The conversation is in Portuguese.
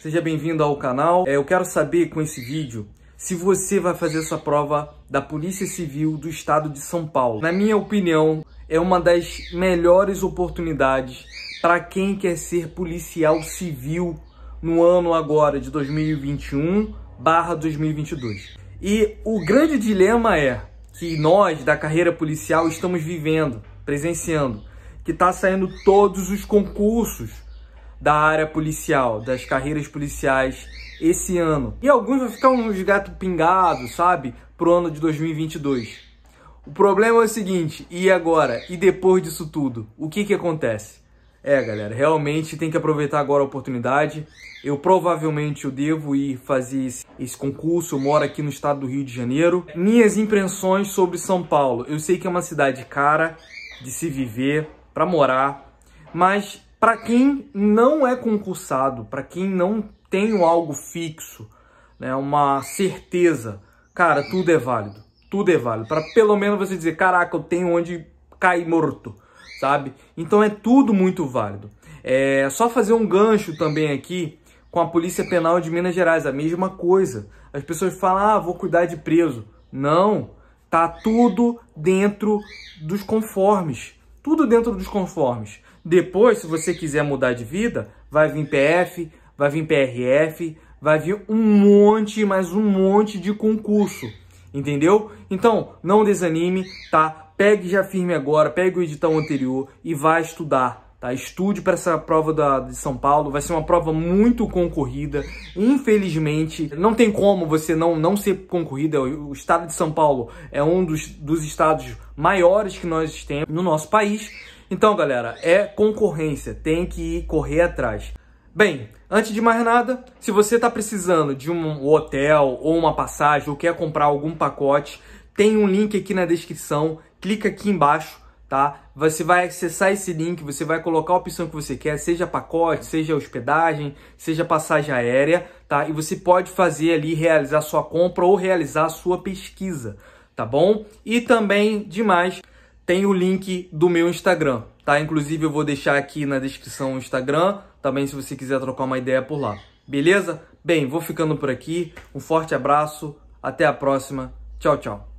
Seja bem-vindo ao canal. É, eu quero saber com esse vídeo se você vai fazer sua prova da Polícia Civil do Estado de São Paulo. Na minha opinião, é uma das melhores oportunidades para quem quer ser policial civil no ano agora de 2021 barra 2022. E o grande dilema é que nós da carreira policial estamos vivendo, presenciando, que está saindo todos os concursos da área policial, das carreiras policiais esse ano. E alguns vão ficar uns gato pingado, sabe? Pro ano de 2022. O problema é o seguinte, e agora? E depois disso tudo? O que que acontece? É, galera, realmente tem que aproveitar agora a oportunidade. Eu provavelmente eu devo ir fazer esse, esse, concurso, eu moro aqui no estado do Rio de Janeiro. Minhas impressões sobre São Paulo. Eu sei que é uma cidade cara de se viver, para morar, mas para quem não é concursado, para quem não tem algo fixo, né, uma certeza, cara, tudo é válido. Tudo é válido. Para pelo menos você dizer, caraca, eu tenho onde cair morto, sabe? Então é tudo muito válido. É só fazer um gancho também aqui com a Polícia Penal de Minas Gerais, a mesma coisa. As pessoas falam, ah, vou cuidar de preso. Não, tá tudo dentro dos conformes. Tudo dentro dos conformes. Depois, se você quiser mudar de vida, vai vir PF, vai vir PRF, vai vir um monte, mais um monte de concurso, entendeu? Então, não desanime, tá? Pegue já firme agora, pegue o edital anterior e vá estudar, tá? Estude para essa prova da, de São Paulo, vai ser uma prova muito concorrida, infelizmente, não tem como você não, não ser concorrida, o, o estado de São Paulo é um dos, dos estados maiores que nós temos no nosso país, então, galera, é concorrência, tem que correr atrás. Bem, antes de mais nada, se você está precisando de um hotel ou uma passagem ou quer comprar algum pacote, tem um link aqui na descrição, clica aqui embaixo, tá? Você vai acessar esse link, você vai colocar a opção que você quer, seja pacote, seja hospedagem, seja passagem aérea, tá? E você pode fazer ali, realizar sua compra ou realizar sua pesquisa, tá bom? E também, demais, tem o link do meu Instagram, tá? Inclusive eu vou deixar aqui na descrição o Instagram, também se você quiser trocar uma ideia por lá. Beleza? Bem, vou ficando por aqui. Um forte abraço, até a próxima. Tchau, tchau.